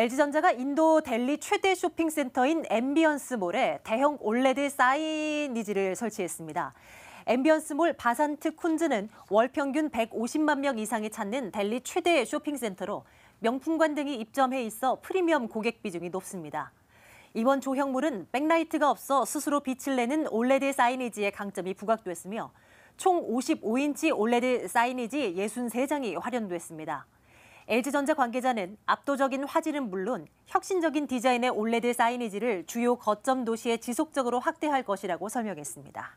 LG전자가 인도 델리 최대 쇼핑센터인 앰비언스몰에 대형 올레드 사이니지를 설치했습니다. 앰비언스몰 바산트 쿤즈는 월 평균 150만 명 이상이 찾는 델리 최대 쇼핑센터로 명품관 등이 입점해 있어 프리미엄 고객 비중이 높습니다. 이번 조형물은 백라이트가 없어 스스로 빛을 내는 올레드 사이니지의 강점이 부각됐으며 총 55인치 올레드 사이니지 63장이 활용됐습니다. LG전자 관계자는 압도적인 화질은 물론 혁신적인 디자인의 올레드 사이니지를 주요 거점 도시에 지속적으로 확대할 것이라고 설명했습니다.